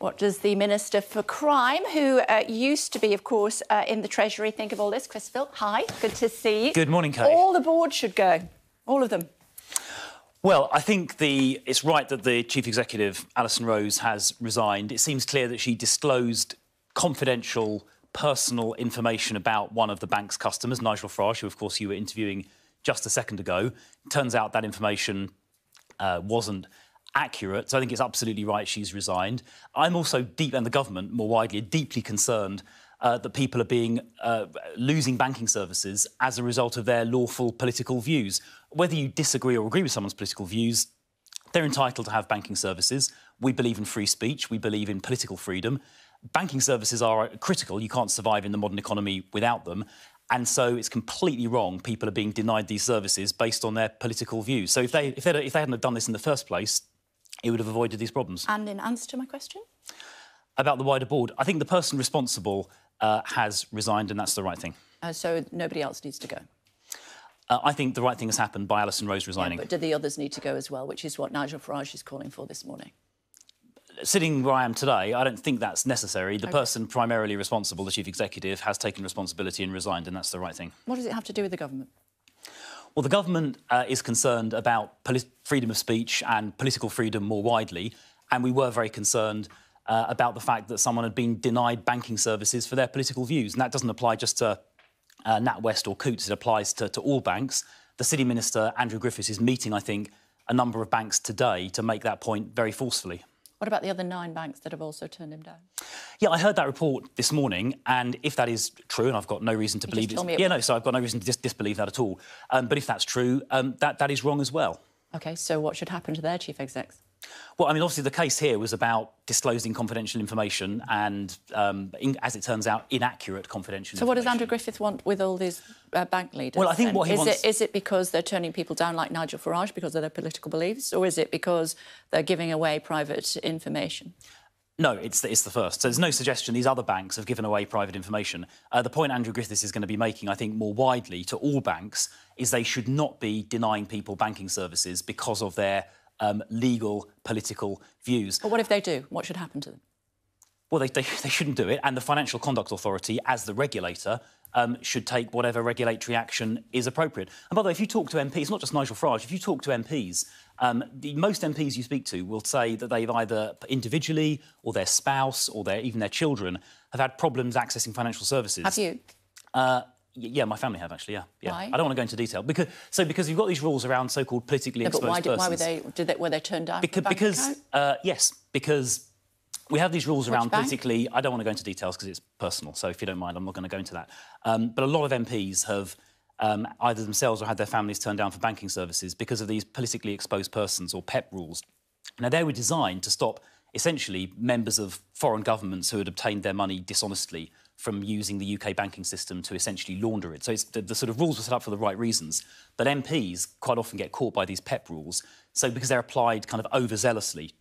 What does the Minister for Crime, who uh, used to be, of course, uh, in the Treasury, think of all this? Chris Phil, hi, good to see you. Good morning, Kate. All the board should go, all of them. Well, I think the, it's right that the Chief Executive, Alison Rose, has resigned. It seems clear that she disclosed confidential, personal information about one of the bank's customers, Nigel Farage, who, of course, you were interviewing just a second ago. Turns out that information uh, wasn't accurate. So I think it's absolutely right she's resigned. I'm also deep, and the government more widely, deeply concerned uh, that people are being uh, losing banking services as a result of their lawful political views. Whether you disagree or agree with someone's political views, they're entitled to have banking services. We believe in free speech. We believe in political freedom. Banking services are critical. You can't survive in the modern economy without them. And so it's completely wrong. People are being denied these services based on their political views. So if they if they if they hadn't have done this in the first place, it would have avoided these problems. And in answer to my question? About the wider board, I think the person responsible uh, has resigned, and that's the right thing. Uh, so nobody else needs to go? Uh, I think the right thing has happened by Alison Rose resigning. Yeah, but do the others need to go as well, which is what Nigel Farage is calling for this morning? Sitting where I am today, I don't think that's necessary. The okay. person primarily responsible, the chief executive, has taken responsibility and resigned, and that's the right thing. What does it have to do with the government? Well, the government uh, is concerned about freedom of speech and political freedom more widely, and we were very concerned uh, about the fact that someone had been denied banking services for their political views. And that doesn't apply just to uh, NatWest or Coots, it applies to, to all banks. The City Minister, Andrew Griffiths, is meeting, I think, a number of banks today to make that point very forcefully. What about the other nine banks that have also turned him down? Yeah, I heard that report this morning, and if that is true, and I've got no reason to you believe it's it, yeah, no, so I've got no reason to dis disbelieve that at all. Um, but if that's true, um, that that is wrong as well. Okay, so what should happen to their chief execs? Well, I mean, obviously, the case here was about disclosing confidential information and, um, in, as it turns out, inaccurate confidential so information. So, what does Andrew Griffith want with all these uh, bank leaders? Well, I think then? what he is wants... It, is it because they're turning people down like Nigel Farage because of their political beliefs, or is it because they're giving away private information? No, it's the, it's the first. So there's no suggestion these other banks have given away private information. Uh, the point Andrew Griffiths is going to be making, I think, more widely to all banks is they should not be denying people banking services because of their um, legal political views. But what if they do? What should happen to them? Well, they, they, they shouldn't do it, and the Financial Conduct Authority, as the regulator, um, should take whatever regulatory action is appropriate. And by the way, if you talk to MPs, not just Nigel Farage, if you talk to MPs, um, the, most MPs you speak to will say that they've either individually or their spouse or their, even their children have had problems accessing financial services. Have you? Uh, yeah, my family have actually. Yeah, yeah. Why? I don't want to go into detail because so because you've got these rules around so-called politically no, exposed but why, did, why were they? Did they were they turned down? Because, because uh, yes, because we have these rules Which around bank? politically. I don't want to go into details because it's personal. So if you don't mind, I'm not going to go into that. Um, but a lot of MPs have. Um, either themselves or had their families turned down for banking services because of these politically exposed persons or PEP rules. Now, they were designed to stop essentially members of foreign governments who had obtained their money dishonestly from using the UK banking system to essentially launder it. So the, the, sort of rules were set up for the right reasons. But MPs quite often get caught by these PEP rules, so because they're applied kind of overzealously.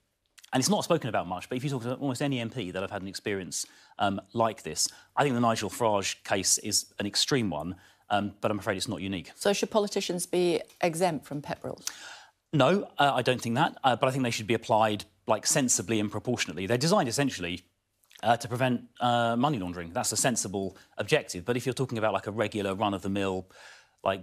And it's not spoken about much, but if you talk to almost any MP that have had an experience um, like this, I think the Nigel Farage case is an extreme one, um, but I'm afraid it's not unique. So should politicians be exempt from PEP rules? No, uh, I don't think that, uh, but I think they should be applied like sensibly and proportionately. They're designed essentially uh, to prevent uh, money laundering. That's a sensible objective. But if you're talking about like a regular run of the mill, like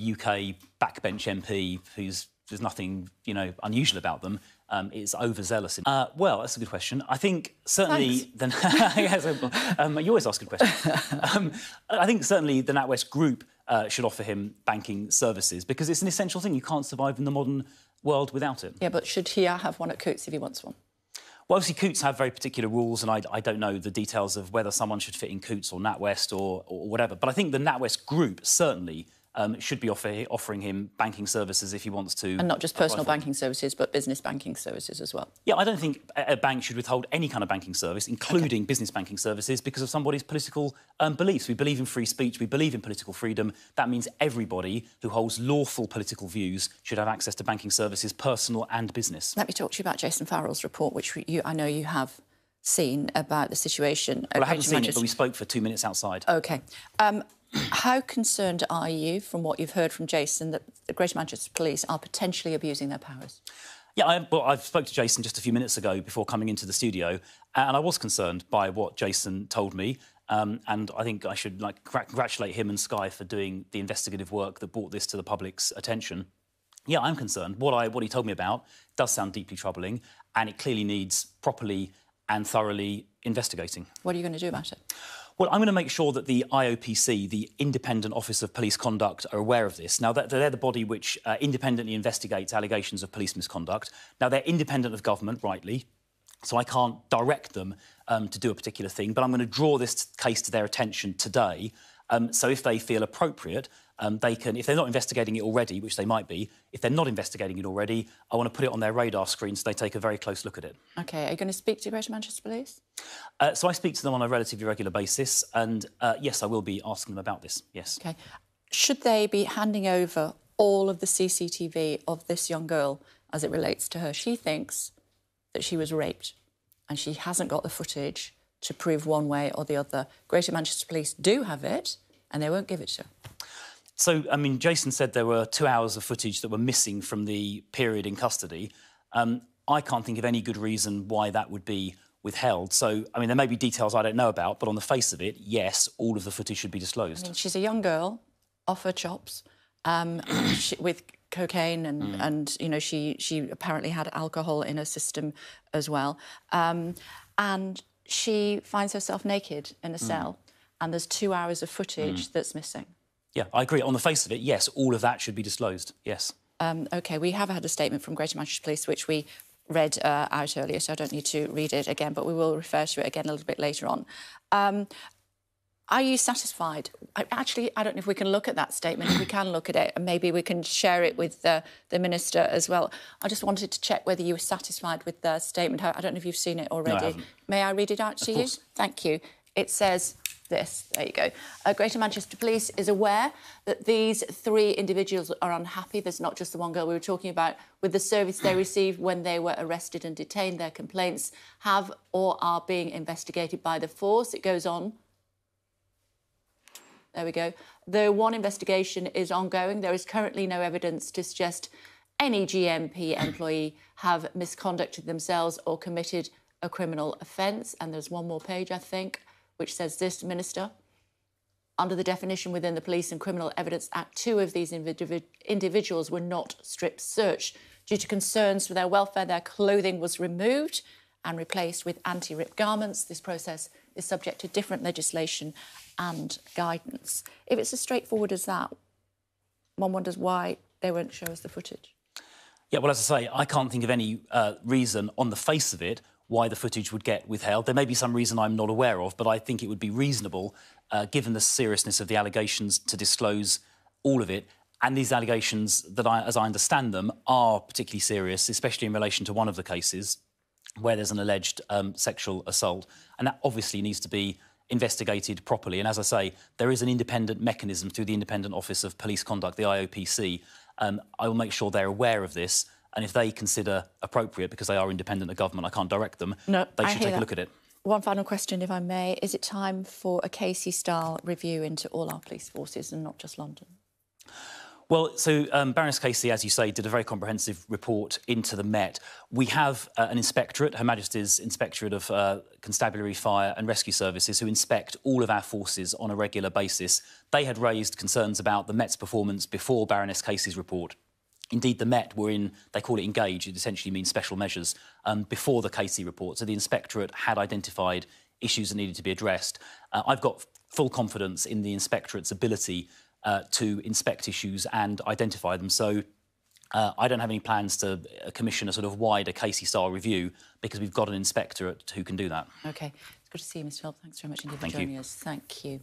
UK backbench MP who's there's nothing you know unusual about them. Um, it's overzealous. Uh, well, that's a good question. I think certainly Thanks. the um, you always ask good questions. um, I think certainly the NatWest Group uh, should offer him banking services because it's an essential thing. You can't survive in the modern world without it. Yeah, but should he have one at Coates if he wants one? Well, obviously, Coots have very particular rules, and I, I, don't know the details of whether someone should fit in Coots or NatWest or, or whatever. But I think the NatWest group certainly um, should be offer, offering him banking services if he wants to. And not just personal banking services, but business banking services as well. Yeah, I don't think a bank should withhold any kind of banking service, including okay. business banking services, because of somebody's political um, beliefs. We believe in free speech, we believe in political freedom. That means everybody who holds lawful political views should have access to banking services, personal and business. Let me talk to you about Jason Farrell's report, which you, I know you have seen about the situation. Well, I haven't seen Manchester. it, but we spoke for two minutes outside. OK. Um, how concerned are you, from what you've heard from Jason, that the Greater Manchester Police are potentially abusing their powers? Yeah, I, well, I spoke to Jason just a few minutes ago before coming into the studio, and I was concerned by what Jason told me. Um, and I think I should like congratulate him and Sky for doing the investigative work that brought this to the public's attention. Yeah, I'm concerned. What I what he told me about does sound deeply troubling, and it clearly needs properly and thoroughly investigating. What are you going to do about it? Well, I'm going to make sure that the IOPC, the Independent Office of Police Conduct, are aware of this. Now, they're the body which uh, independently investigates allegations of police misconduct. Now, they're independent of government, rightly, so I can't direct them um, to do a particular thing, but I'm going to draw this case to their attention today. Um, so if they feel appropriate, um, they can, if they're not investigating it already, which they might be, if they're not investigating it already, I want to put it on their radar screen so they take a very close look at it. OK, are you going to speak to Greater Manchester Police? Uh, so I speak to them on a relatively regular basis, and uh, yes, I will be asking them about this, yes. OK. Should they be handing over all of the CCTV of this young girl as it relates to her? She thinks that she was raped and she hasn't got the footage to prove one way or the other. Greater Manchester Police do have it and they won't give it to her. So, I mean, Jason said there were two hours of footage that were missing from the period in custody. Um, I can't think of any good reason why that would be withheld. So, I mean, there may be details I don't know about, but on the face of it, yes, all of the footage should be disclosed. I mean, she's a young girl, off her chops, um, she, with cocaine, and, mm. and you know, she she apparently had alcohol in her system as well, um, and she finds herself naked in a mm. cell, and there's two hours of footage mm. that's missing. Yeah, I agree. On the face of it, yes, all of that should be disclosed. Yes. Um, OK, we have had a statement from Greater Manchester Police, which we read uh, out earlier, so I don't need to read it again, but we will refer to it again a little bit later on. Um, are you satisfied? I, actually, I don't know if we can look at that statement. If we can look at it, and maybe we can share it with the minister as well. I just wanted to check whether you were satisfied with the statement. I don't know if you've seen it already. No, I May I read it out to you? Thank you. It says this. There you go. Uh, Greater Manchester Police is aware that these three individuals are unhappy. There's not just the one girl we were talking about with the service they received when they were arrested and detained. Their complaints have or are being investigated by the force. It goes on. There we go. The one investigation is ongoing. There is currently no evidence to suggest any GMP employee have misconducted themselves or committed a criminal offence. And there's one more page, I think which says this minister under the definition within the Police and Criminal Evidence Act, two of these individ individuals were not strip searched. Due to concerns for their welfare, their clothing was removed and replaced with anti rip garments. This process is subject to different legislation and guidance. If it's as straightforward as that, one wonders why they won't show us the footage. Yeah, well, as I say, I can't think of any uh, reason on the face of it why the footage would get withheld. There may be some reason I'm not aware of, but I think it would be reasonable, uh, given the seriousness of the allegations, to disclose all of it. And these allegations, that I, as I understand them, are particularly serious, especially in relation to one of the cases where there's an alleged um, sexual assault. And that obviously needs to be investigated properly. And as I say, there is an independent mechanism through the Independent Office of Police Conduct, the IOPC. Um, I will make sure they're aware of this and if they consider appropriate, because they are independent of government, I can't direct them, no, they should take that. a look at it. One final question, if I may. Is it time for a Casey-style review into all our police forces and not just London? Well, so um, Baroness Casey, as you say, did a very comprehensive report into the Met. We have uh, an inspectorate, Her Majesty's Inspectorate of uh, Constabulary, Fire and Rescue Services, who inspect all of our forces on a regular basis. They had raised concerns about the Met's performance before Baroness Casey's report. Indeed, the Met were in, they call it engage, it essentially means special measures, um, before the Casey report. So the inspectorate had identified issues that needed to be addressed. Uh, I've got full confidence in the inspectorate's ability uh, to inspect issues and identify them. So uh, I don't have any plans to uh, commission a sort of wider Casey style review because we've got an inspectorate who can do that. OK. It's good to see you, Mr. Help. Thanks very much indeed Thank for joining you. us. Thank you.